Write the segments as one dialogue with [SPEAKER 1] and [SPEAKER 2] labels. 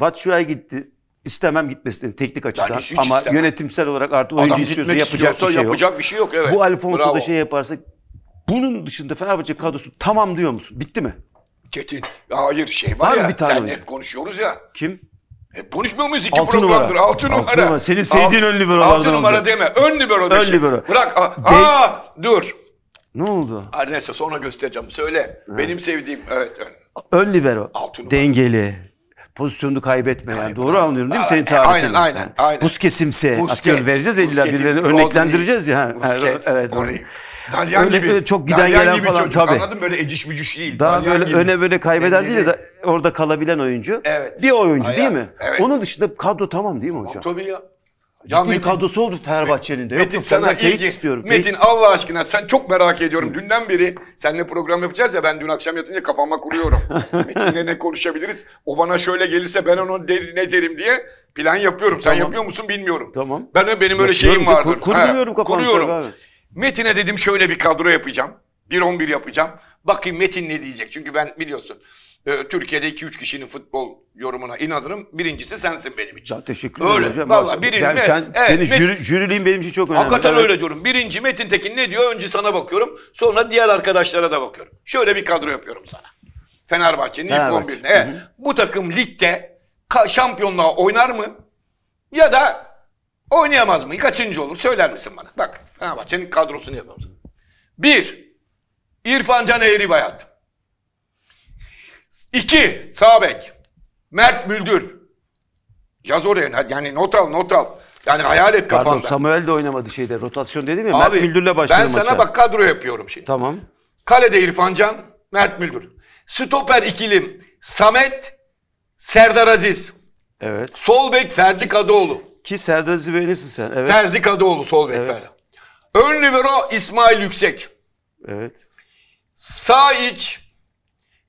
[SPEAKER 1] Batshuayi gitti. İstemem gitmesini teknik açıdan yani ama istemem. yönetimsel olarak artık oyuncu Adam istiyorsa yapacak bir şey yok. bir şey yok evet. Bu Alfonso Bravo. da şey yaparsa bunun dışında Fenerbahçe kadrosu tamam diyor musun? Bitti mi?
[SPEAKER 2] Çetin. Hayır şey var, var ya. Bir tane sen hep konuşuyoruz ya. Kim? Hep konuşmuyor muyuz iki altı programdır? Numara. Altı, numara. Altı numara. Senin sevdiğin alt, ön liberolardan Altı numara deme. Ön libero de ön şey. libero. Bırak. Aa, Bey... aa
[SPEAKER 1] dur. Ne oldu?
[SPEAKER 2] Aa, neyse sonra göstereceğim. Söyle. Ha. Benim sevdiğim. Evet ön.
[SPEAKER 1] Ön libero. Altı numara. Dengeli pozisyonunu kaybetmeyen. yani Doğru anlıyorum değil mi senin tarifini? Aynen aynen. aynen. Busquets'imse Busquets, atıyorum vereceğiz illa birileri, örneklendireceğiz ya. Busquets, evet. Orayı. Dalyan öyle gibi, çok giden Dalyan gelen gibi falan çocuk, tabii. Anladım böyle eciş bücüş değil. Daha Dalyan böyle gibi. öne böyle kaybeden değil de orada kalabilen oyuncu. Evet. Bir oyuncu Aynen. değil mi? Evet. Onun dışında kadro tamam değil mi hocam? Tabii ya. Ya Ciddi Metin- kadrosu oldu Fenerbahçe'nin de. Metin Yoksa sana sana ilgi. istiyorum. Metin
[SPEAKER 2] Allah aşkına sen çok merak ediyorum. Dünden beri seninle program yapacağız ya ben dün akşam yatınca kafama kuruyorum. Metin'le ne konuşabiliriz? O bana şöyle gelirse ben onu der- ne derim diye plan yapıyorum. Sen Tamam. yapıyor musun bilmiyorum. Tamam. Ben benim öyle Yapıyorum şeyim ki, kur- vardır. kurmuyorum kafamı Kuruyorum. Metin'e dedim şöyle bir kadro yapacağım. 1-11 yapacağım. Bakayım Metin ne diyecek. Çünkü ben biliyorsun e, Türkiye'de 2-3 kişinin futbol yorumuna inanırım. Birincisi sensin benim
[SPEAKER 1] için. Ya teşekkür ederim öyle. hocam. Valla birinci. Yani sen, evet, senin jüri, jüriliğin benim için çok önemli. Hakikaten evet. öyle
[SPEAKER 2] diyorum. Birinci Metin Tekin ne diyor? Önce sana bakıyorum. Sonra diğer arkadaşlara da bakıyorum. Şöyle bir kadro yapıyorum sana. Fenerbahçe'nin Fenerbahçe. ilk 11'ine. Evet. Bu takım ligde şampiyonluğa oynar mı? Ya da oynayamaz mı? Kaçıncı olur? Söyler misin bana? Bak Fenerbahçe'nin kadrosunu yapalım. Bir, İrfan Can Eğri Bayat. İki, sağ bek. Mert Müldür. Yaz oraya yani not al not al. Yani hayal et kafanda. Pardon
[SPEAKER 1] Samuel de oynamadı şeyde rotasyon dedim ya Abi, Mert Müldür'le başladı Ben sana maça. bak
[SPEAKER 2] kadro yapıyorum şimdi. Tamam. Kalede İrfan Can, Mert Müldür. Stoper ikilim Samet, Serdar Aziz. Evet. Sol bek Ferdi Kadıoğlu. Ki Serdar Aziz beğenirsin sen. Evet. Ferdi Kadıoğlu sol bek evet. Ferdi. Ön libero İsmail Yüksek. Evet. Sağ iç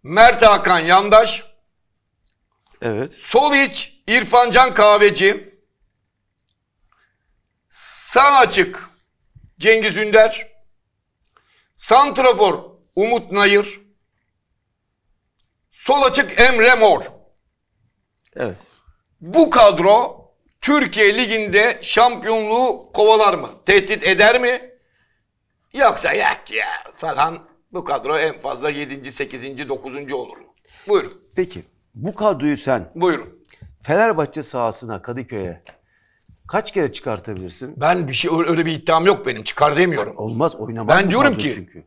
[SPEAKER 2] Mert Hakan Yandaş. Evet. Sol iç İrfancan Kahveci. Sağ açık Cengiz Ünder. Santrafor Umut Nayır. Sol açık Emre Mor. Evet. Bu kadro Türkiye Ligi'nde şampiyonluğu kovalar mı? Tehdit eder mi? Yoksa yak ya falan bu kadro en fazla 7. 8. 9. olur.
[SPEAKER 1] Buyurun. Peki bu kadroyu sen Buyurun. Fenerbahçe sahasına Kadıköy'e kaç kere çıkartabilirsin? Ben bir şey öyle bir iddiam yok benim. Çıkar demiyorum. Olmaz oynamaz Ben diyorum ki- çünkü.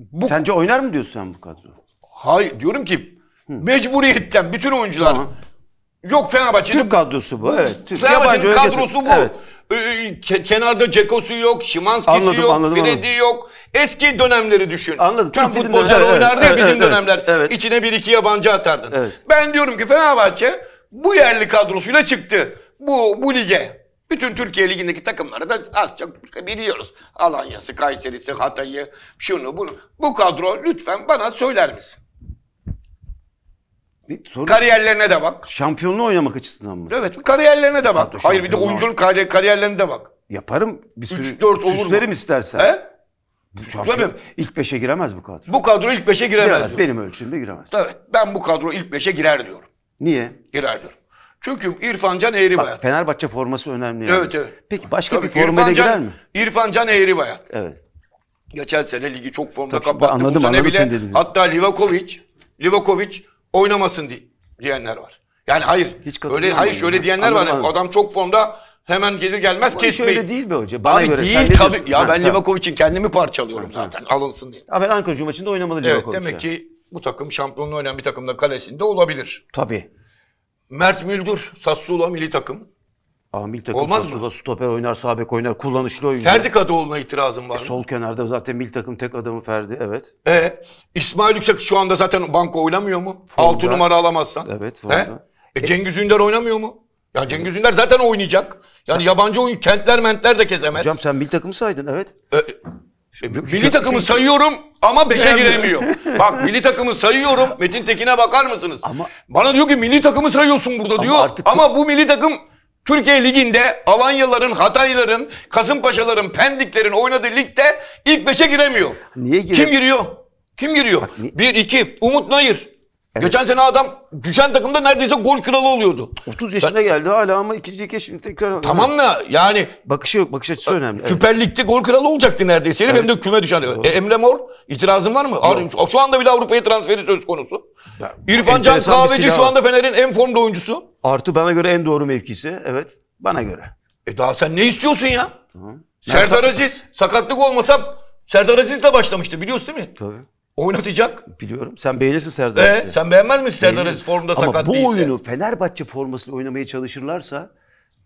[SPEAKER 1] Bu
[SPEAKER 2] Sence oynar mı diyorsun sen bu kadro? hayır diyorum ki mecburiyetten bütün oyuncular Tamam. yok Fenerbahçe'nin Türk kadrosu bu. Evet. Türk. Fenerbahçe'nin oyuncu- kadrosu bu. Evet. Ee, kenarda Cekosu yok, Şimanskisi Anladım, yok, anladım, Fredi anladım. yok, Eski dönemleri düşün. Anladım. Türk Tam futbolcular evet, oynardı ya bizim evet, dönemler. evet. İçine bir iki yabancı atardın. Evet. Ben diyorum ki Fenerbahçe bu yerli kadrosuyla çıktı. Bu, bu lige. Bütün Türkiye Ligi'ndeki takımları da az çok biliyoruz. Alanya'sı, Kayseri'si, Hatay'ı, şunu bunu. Bu kadro lütfen bana söyler misin?
[SPEAKER 1] Bir soru. Kariyerlerine de bak. Şampiyonluğu oynamak açısından mı?
[SPEAKER 2] Evet kariyerlerine de bak. Hayır bir de oyunculuk kariyerlerine de bak.
[SPEAKER 1] Yaparım. Bir sürü Üç, dört olur mu? istersen. He? Tabii. İlk beşe giremez bu kadro. Bu kadro ilk beşe giremez. giremez benim ölçümde giremez.
[SPEAKER 2] Evet. Ben bu kadro ilk beşe girer diyorum. Niye? Girer diyorum. Çünkü İrfan Can Eğribayat. Bak,
[SPEAKER 1] Fenerbahçe forması önemli. Evet, evet. Peki başka Tabii, bir formayla girer mi?
[SPEAKER 2] İrfan Can Eğribayat. Evet. Geçen sene ligi çok formda Tabii, kapattı. Anladım, bu anladım bile, dedin. Hatta Livakovic, Livakovic oynamasın diyenler var. Yani hayır. Hiç öyle hayır şöyle diyenler anladım, var. Anladım. Adam çok formda Hemen gelir gelmez kesmeyin. Ama öyle
[SPEAKER 1] değil mi hoca? Bana Abi göre değil tabii. Diyorsun. Ya ha, ben tamam.
[SPEAKER 2] Livakovic'in kendimi parçalıyorum ha, zaten ha. alınsın diye. Ama Ankara maçında oynamalı evet, Livakovic. demek ki bu takım şampiyonluğu oynayan bir takımda kalesinde olabilir. Tabii. Mert Müldür, Sassuolo milli takım.
[SPEAKER 1] Ama milli takım Olmaz Sassuolo mı? stoper oynar, sağ bek oynar, kullanışlı oynar. Ferdi Kadıoğlu'na
[SPEAKER 2] itirazım var. E, sol
[SPEAKER 1] kenarda zaten milli takım tek adamı Ferdi, evet.
[SPEAKER 2] E, İsmail Yüksek şu anda zaten banko oynamıyor mu? Formda. 6 numara alamazsan.
[SPEAKER 1] Evet, formda.
[SPEAKER 2] e, Cengiz Ünder oynamıyor mu? Ya Cengiz Ünder zaten oynayacak. Yani sen... yabancı oyun kentler mentler de kezemez. Hocam sen milli takımı saydın evet. E, milli şey- takımı şey- sayıyorum ama beşe giremiyor. Bak milli takımı sayıyorum. Metin Tekin'e bakar mısınız? Ama... Bana diyor ki milli takımı sayıyorsun burada ama diyor. Artık... Ama bu milli takım Türkiye Ligi'nde Alanyaların, Hatayların, Kasımpaşaların, Pendiklerin oynadığı ligde ilk beşe giremiyor. Niye giremiyor? Kim giriyor? Kim giriyor? Bak, niye... Bir, iki, Umut Nayır. Evet. Geçen sene adam düşen takımda neredeyse gol kralı
[SPEAKER 1] oluyordu. 30 yaşına ben, geldi hala
[SPEAKER 2] ama ikinci kez
[SPEAKER 1] şimdi tekrar... Tamam
[SPEAKER 2] da yani... Bakışı yok, bakış açısı önemli. Süper Lig'de gol kralı olacaktı neredeyse. Evet. Hem de küme düşen. E, Emre Mor itirazın var mı? Yok. Şu anda bile Avrupa'ya transferi söz konusu. Ben, İrfan Can Kahveci şu anda Fener'in en formda
[SPEAKER 1] oyuncusu. Artı bana göre en doğru mevkisi. Evet, bana göre. E daha sen ne istiyorsun ya? Hı. Serdar Aziz sakatlık olmasa Serdar Aziz'le başlamıştı biliyorsun değil mi? Tabii. Oynatacak. Biliyorum. Sen beğenirsin Serdar ee, Aziz'i. sen beğenmez misin Serdar Aziz formda Ama bu oyunu Fenerbahçe formasıyla oynamaya çalışırlarsa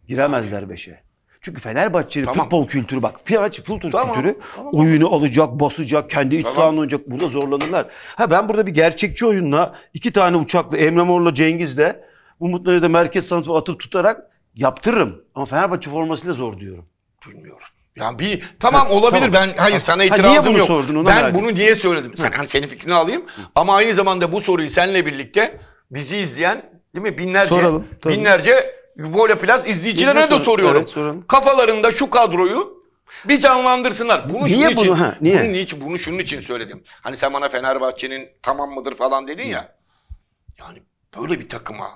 [SPEAKER 1] giremezler beşe. Çünkü Fenerbahçe'nin Tamam. futbol kültürü bak. Fenerbahçe futbol Tamam, kültürü tamam. oyunu alacak, basacak, kendi iç Tamam. sahanda oynayacak. Burada zorlanırlar. Ha ben burada bir gerçekçi oyunla iki tane uçakla Emre Mor'la Cengiz'le Umut Nuri'de merkez sanatı atıp tutarak yaptırırım. Ama Fenerbahçe formasıyla zor diyorum. Bilmiyorum. Ya bir tamam ha, olabilir tamam. ben hayır ha, sana itirazım ha, niye bunu yok. Sordun, ona ben bunu niye söyledim?
[SPEAKER 2] Sen hani senin fikrini alayım Hı. ama aynı zamanda bu soruyu seninle birlikte bizi izleyen değil mi binlerce Soralım, tabii. binlerce Volaplas izleyicilerine de soruyorum. Evet, Kafalarında şu kadroyu bir canlandırsınlar. Bunu niye şunun bunu, için, ha, niye? Bunun için, bunu şunun için söyledim. Hani sen bana Fenerbahçe'nin tamam mıdır falan dedin ya. Yani böyle bir takıma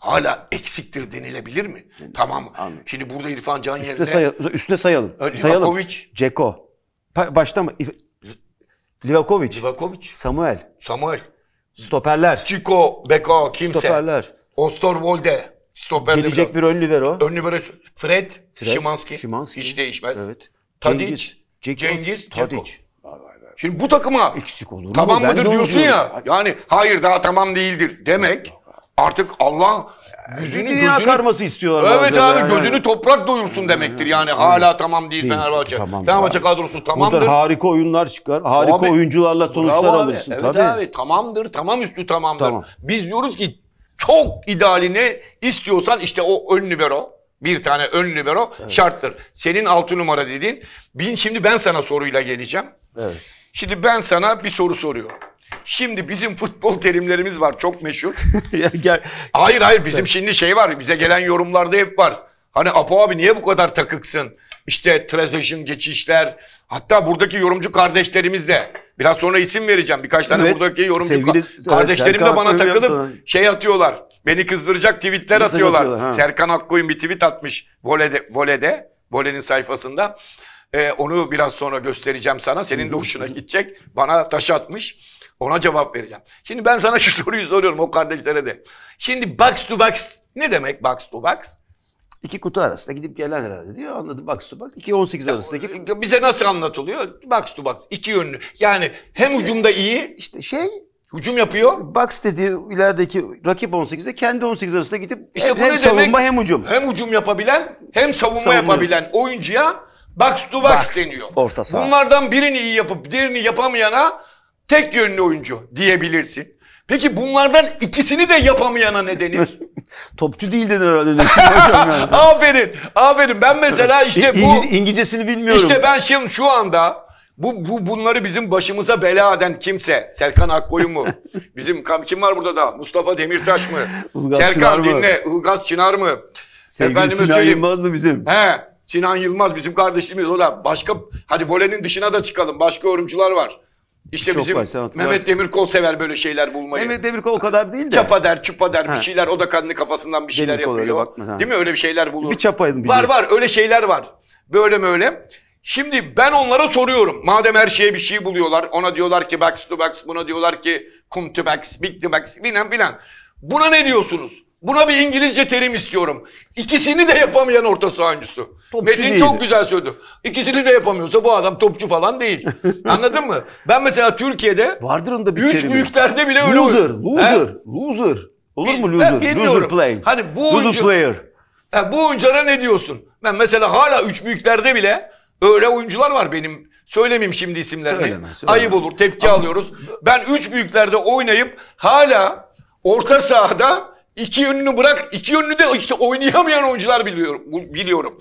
[SPEAKER 2] hala eksiktir denilebilir mi? Yani, tamam Anladım. Şimdi burada İrfan Can üstüne yerine...
[SPEAKER 1] Say üstüne sayalım. Livakovic. Ceko. Başta mı? Livakovic. Livakovic. Samuel. Samuel. Stoperler. Chico, Beko, kimse. Stoperler.
[SPEAKER 2] Osterwolde. Stoper Gelecek libero. bir ön libero. Ön libero. Fred, Fred Şimanski. Şimanski. Hiç değişmez. Evet. Tadic. Cengiz. Cengiz. Cengiz Tadic. Şimdi bu takıma eksik olur mu? tamam mıdır diyorsun ya. Yani hayır daha tamam değildir demek Artık Allah yüzünü Dünya gözünü... karması
[SPEAKER 1] istiyorlar. Evet abi yani. gözünü
[SPEAKER 2] toprak doyursun demektir yani. Hala tamam değil, değil. Fenerbahçe. Tamam, Fenerbahçe abi. kadrosu tamamdır. Buradan
[SPEAKER 1] harika oyunlar çıkar. Harika abi, oyuncularla sonuçlar bravo alırsın. Evet tabii. abi
[SPEAKER 2] tamamdır. Tamam üstü tamamdır. Tamam. Biz diyoruz ki çok idealini istiyorsan işte o ön libero. Bir tane ön libero evet. şarttır. Senin altı numara dediğin. Bin şimdi ben sana soruyla geleceğim. Evet. Şimdi ben sana bir soru soruyorum. Şimdi bizim futbol terimlerimiz var çok meşhur. hayır hayır bizim şimdi şey var bize gelen yorumlarda hep var. Hani Apo abi niye bu kadar takıksın? İşte transition geçişler. Hatta buradaki yorumcu kardeşlerimiz de. Biraz sonra isim vereceğim. Birkaç tane evet, buradaki yorumcu sevgili, kardeşlerim de bana takılıp yaptı. şey atıyorlar. Beni kızdıracak tweetler Mesaj atıyorlar. atıyorlar Serkan Akkoyun bir tweet atmış volede, volede volenin sayfasında. E, onu biraz sonra göstereceğim sana. Senin de hoşuna gidecek. Bana taş atmış. Ona cevap vereceğim. Şimdi ben sana şu soruyu soruyorum o kardeşlere de. Şimdi box to box ne demek box to box? İki kutu arasında gidip gelen herhalde diyor. Anladım box
[SPEAKER 1] to box. 2 18 ya, arasındaki.
[SPEAKER 2] E, bize nasıl anlatılıyor? Box to box. iki yönlü.
[SPEAKER 1] Yani hem işte, ucumda iyi. işte şey Hücum yapıyor. Box dediği ilerideki rakip 18'de kendi 18 arasında gidip işte hem, hem savunma hem hücum. Hem hücum yapabilen hem savunma Savunuyor. yapabilen
[SPEAKER 2] oyuncuya Box to box, box deniyor. Orta saha. Bunlardan birini iyi yapıp diğerini yapamayana tek yönlü oyuncu diyebilirsin. Peki bunlardan ikisini de yapamayana ne denir?
[SPEAKER 1] Topçu değil denir
[SPEAKER 2] herhalde. aferin, aferin. Ben mesela işte bu... İngiliz,
[SPEAKER 1] İngilizcesini bilmiyorum. İşte
[SPEAKER 2] ben şimdi şu anda bu, bu bunları bizim başımıza bela eden kimse. Serkan Akkoyu mu? Bizim kim var burada da? Mustafa Demirtaş mı? Serkan Çınar dinle. Ilgaz Çınar mı? Sevgili Efendime Sinan Yılmaz
[SPEAKER 1] mı bizim? He.
[SPEAKER 2] Sinan Yılmaz bizim kardeşimiz o da başka hadi volenin dışına da çıkalım başka yorumcular var. İşte Çok bizim var, Mehmet Demirkol sever böyle şeyler bulmayı. Mehmet Demirkol o kadar değil de. Çapa der, çupa der bir şeyler. O da kendi kafasından bir şeyler Demirkol yapıyor. Öyle Değil mi? Öyle bir şeyler bulur. Bir çapaydın. Var şey. var öyle şeyler var. Böyle mi öyle? Şimdi ben onlara soruyorum. Madem her şeye bir şey buluyorlar. Ona diyorlar ki box to box. Buna diyorlar ki kum to box, big to box bilen bilen Buna ne diyorsunuz? Buna bir İngilizce terim istiyorum. İkisini de yapamayan orta sahancısı. Topçu Metin değildi. çok güzel söyledi. İkisini de yapamıyorsa bu adam topçu falan değil. Anladın mı? Ben mesela Türkiye'de vardır onda bir üç büyüklerde bile öyle Loser, loser,
[SPEAKER 1] He? loser. Olur mu loser? Ben loser play.
[SPEAKER 2] Hani bu loser oyuncu, player. He, bu oyunculara ne diyorsun? Ben mesela hala üç büyüklerde bile öyle oyuncular var benim. Söylemeyeyim şimdi isimlerini. Söyleme, söyleme. Ayıp olur, tepki Ama... alıyoruz. Ben üç büyüklerde oynayıp hala orta sahada İki yönünü bırak. iki yönünü de işte oynayamayan oyuncular biliyorum. Biliyorum.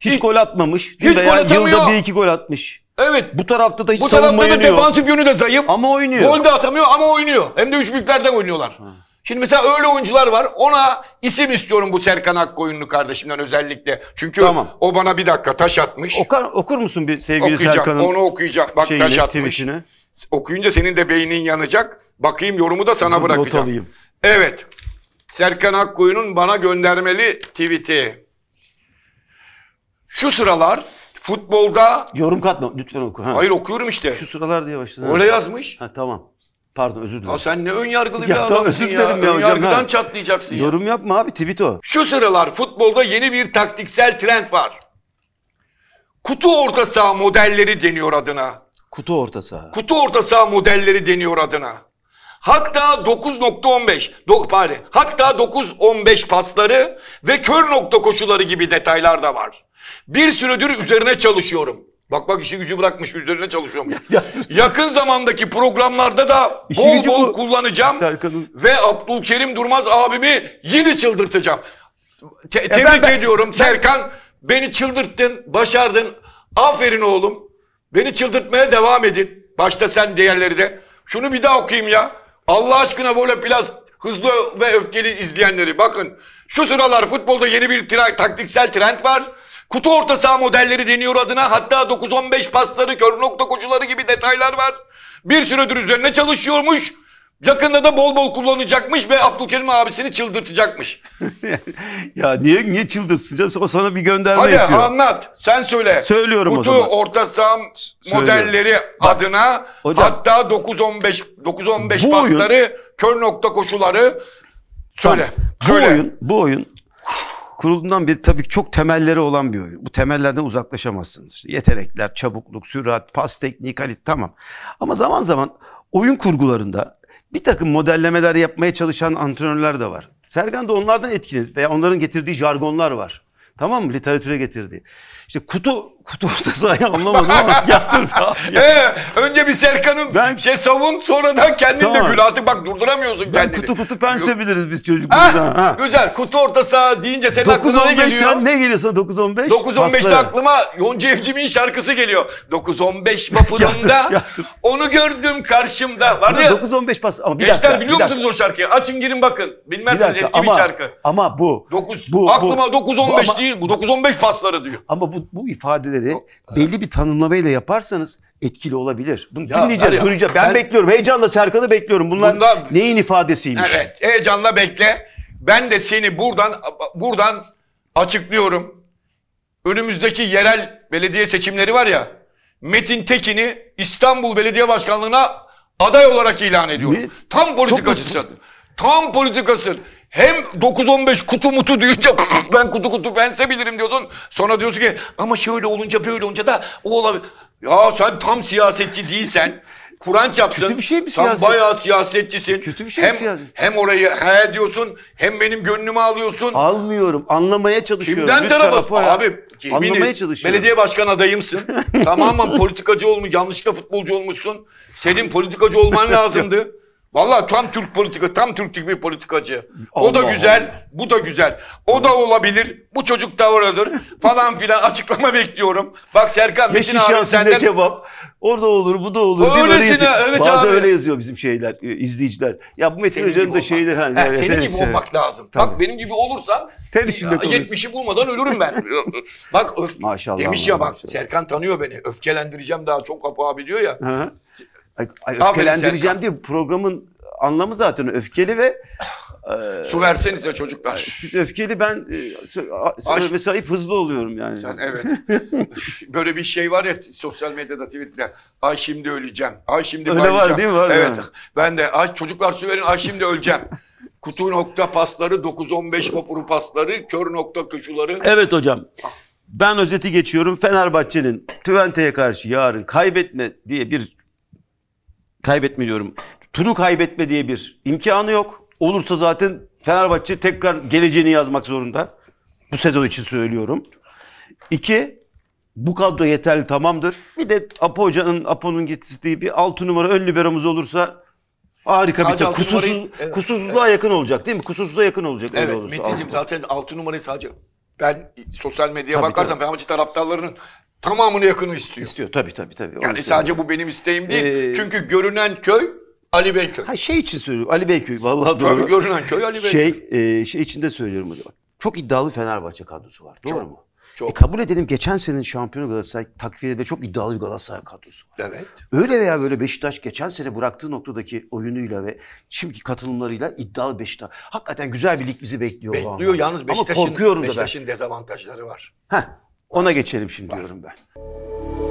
[SPEAKER 2] Hiç, hiç gol atmamış. Hiç gol atamıyor. Yılda bir iki
[SPEAKER 1] gol atmış.
[SPEAKER 2] Evet. Bu tarafta da hiç Bu tarafta da defansif yönü de zayıf. Ama oynuyor. Gol de atamıyor ama oynuyor. Hem de üç büyüklerden oynuyorlar. Ha. Şimdi mesela öyle oyuncular var. Ona isim istiyorum bu Serkan Akkoyunlu kardeşimden özellikle. Çünkü tamam. o bana bir dakika taş atmış. Okar, okur musun bir sevgili Serkan'ın? Onu okuyacak. Bak şeyini, taş atmış. Tweetini. Okuyunca senin de beynin yanacak. Bakayım yorumu da sana bırakacağım. Not alayım. Evet. Serkan Akkoyun'un bana göndermeli tweet'i.
[SPEAKER 1] Şu sıralar futbolda... Yorum katma lütfen oku. Ha. Hayır okuyorum işte. Şu sıralar diye başladı. Öyle yazmış. Ha, tamam. Pardon özür dilerim. Ya sen ne ön yargılı bir ya, özür dilerim ya. ya ön yargıdan ha. çatlayacaksın Yorum ya. yapma abi tweet o. Şu sıralar futbolda yeni bir taktiksel trend var.
[SPEAKER 2] Kutu orta saha modelleri deniyor adına.
[SPEAKER 1] Kutu orta saha.
[SPEAKER 2] Kutu orta saha modelleri deniyor adına. Hatta 9.15 do, pardon, hatta 9.15 pasları ve kör nokta koşuları gibi detaylar da var. Bir süredir üzerine çalışıyorum. Bak bak işi gücü bırakmış üzerine çalışıyormuş. Yakın zamandaki programlarda da işi bol bol bu. kullanacağım. Serkan'ın... Ve Abdülkerim Durmaz abimi yine çıldırtacağım. Te- ya e, tebrik ben, ben, ediyorum ben... Serkan. Beni çıldırttın, başardın. Aferin oğlum. Beni çıldırtmaya devam edin. Başta sen diğerleri de. Şunu bir daha okuyayım ya. Allah aşkına böyle biraz hızlı ve öfkeli izleyenleri bakın. Şu sıralar futbolda yeni bir tra- taktiksel trend var. Kutu orta saha modelleri deniyor adına. Hatta 9-15 pasları, kör nokta koşuları gibi detaylar var. Bir süredir üzerine çalışıyormuş. Yakında da bol bol kullanacakmış ve Abdülkerim abisini çıldırtacakmış.
[SPEAKER 1] ya niye niye çıldırtacağım? O sana bir gönderme Hadi yapıyor. Hadi
[SPEAKER 2] anlat. Sen söyle. Söylüyorum Kutu, o zaman. Kutu orta saham modelleri Bak, adına hocam, hatta 9-15 9-15 pasları, oyun, kör nokta koşuları söyle.
[SPEAKER 1] Bak, bu söyle. oyun bu oyun kurulduğundan beri tabii çok temelleri olan bir oyun. Bu temellerden uzaklaşamazsınız. İşte yetenekler, çabukluk, sürat, pas tekniği, kalite tamam. Ama zaman zaman oyun kurgularında bir takım modellemeler yapmaya çalışan antrenörler de var. Sergen de onlardan etkilenir veya onların getirdiği jargonlar var. Tamam mı? Literatüre getirdi. İşte kutu kutu orta sahayı anlamadım ama yattır abi. Ya. Ee, önce bir Serkan'ın ben, şey savun
[SPEAKER 2] sonra da kendin tamam. de gül artık bak durduramıyorsun ben kendini. kutu kutu pense biliriz biz çocuklar. Ah, ha, güzel kutu orta saha deyince senin 9, aklına ne geliyor?
[SPEAKER 1] ne geliyor sana 9-15? 9-15'te
[SPEAKER 2] aklıma Yonca Evcimik'in şarkısı geliyor. 9-15 vapurunda onu gördüm karşımda. Vardı ya. 9-15 pas ama bir Gençler biliyor bir musunuz dakika. o şarkıyı? Açın girin bakın. Bilmezsiniz bir eski ama, bir şarkı.
[SPEAKER 1] Ama bu. 9, bu aklıma 9-15 değil
[SPEAKER 2] bu 9-15 pasları
[SPEAKER 1] diyor. Ama bu, bu ifade partileri o, belli bir tanımlamayla yaparsanız etkili olabilir. Bunu ya, dinleyeceğiz, duyacağız. Ben sen, bekliyorum. Heyecanla Serkan'ı bekliyorum. Bunlar bundan, neyin ifadesiymiş? Evet,
[SPEAKER 2] heyecanla bekle. Ben de seni buradan buradan açıklıyorum. Önümüzdeki yerel belediye seçimleri var ya. Metin Tekin'i İstanbul Belediye Başkanlığı'na aday olarak ilan ediyor. Ne? Tam politikacısın. Tam politikasın. Hem 9-15 kutu mutu duyunca ben kutu kutu bense bilirim diyorsun. Sonra diyorsun ki ama şöyle olunca böyle olunca da o olabilir. Ya sen tam siyasetçi değilsen. Kur'an çapsın. Kötü bir
[SPEAKER 1] şey mi siyaset? Sen bayağı
[SPEAKER 2] siyasetçisin. Kötü bir şey hem, mi siyaset? Hem orayı he diyorsun hem benim gönlümü
[SPEAKER 1] alıyorsun. Almıyorum. Anlamaya çalışıyorum. Kimden tarafı? Abi yemin Anlamaya çalışıyorum. Belediye
[SPEAKER 2] başkan adayımsın. Tamamen politikacı olmuş, yanlışlıkla futbolcu olmuşsun. Senin politikacı olman lazımdı. Vallahi tam Türk politika, tam Türklük bir politikacı. Allah o da güzel, Allah. bu da güzel. O da olabilir, bu çocuk da oradır falan filan açıklama bekliyorum. Bak Serkan Metin abi senden... kebap,
[SPEAKER 1] orada olur, bu da olur. öylesine, öyle yazıyor. evet Bazı abi. öyle yazıyor bizim şeyler, e, izleyiciler. Ya bu Metin Hoca'nın da şeyler hani. Ha, senin, gibi işte. olmak lazım. Tabii. Bak
[SPEAKER 2] benim gibi olursan Ter içinde 70'i bulmadan ölürüm ben. bak öf, maşallah, demiş ya bak maşallah. Serkan tanıyor beni. Öfkelendireceğim daha çok kapı abi diyor ya.
[SPEAKER 1] Hı -hı. Ay, ay öfkelendireceğim diye programın anlamı zaten öfkeli ve e, Su versenize çocuklar. siz öfkeli ben e, Ay. mesela hep hızlı oluyorum yani. Sen evet.
[SPEAKER 2] Böyle bir şey var ya sosyal medyada Twitter'da. Ay şimdi öleceğim. Ay şimdi Öyle var, değil mi? Var, evet. var. Ben de ay çocuklar su verin ay şimdi öleceğim. Kutu nokta pasları 9-15 vapuru pasları kör nokta koşuları. Evet
[SPEAKER 1] hocam. Ben özeti geçiyorum. Fenerbahçe'nin Tüvente'ye karşı yarın kaybetme diye bir kaybetme diyorum. Turu kaybetme diye bir imkanı yok. Olursa zaten Fenerbahçe tekrar geleceğini yazmak zorunda. Bu sezon için söylüyorum. İki, bu kadro yeterli tamamdır. Bir de Apo Hoca'nın, Apo'nun getirdiği bir altı numara ön liberomuz olursa harika sadece bir takım. Kusursuz, numarayı, kusursuzluğa evet, yakın olacak değil mi? Kusursuzluğa yakın olacak. Evet Metin'ciğim
[SPEAKER 2] zaten altı numarayı sadece ben sosyal medyaya tabii, bakarsam tabii. Fenerbahçe taraftarlarının tamamını yakını istiyor. İstiyor tabii tabii. tabii. Yani Onu sadece bu benim isteğim değil. Ee, Çünkü görünen köy
[SPEAKER 1] Ali Beyköy. Ha şey için söylüyorum Ali Beyköy vallahi doğru. Tabii görünen köy Ali Beyköy. Şey, e, şey için de söylüyorum hocam. Çok iddialı Fenerbahçe kadrosu var doğru çok, mu? Çok. E, kabul edelim geçen senin şampiyonu Galatasaray takviyede çok iddialı bir Galatasaray kadrosu var. Evet. Öyle veya böyle Beşiktaş geçen sene bıraktığı noktadaki oyunuyla ve şimdiki katılımlarıyla iddialı Beşiktaş. Hakikaten güzel bir lig bizi bekliyor. Bekliyor yalnız Beşiktaş'ın Beşiktaş, Beşiktaş
[SPEAKER 2] dezavantajları var.
[SPEAKER 1] Heh. Ona geçelim şimdi diyorum ben.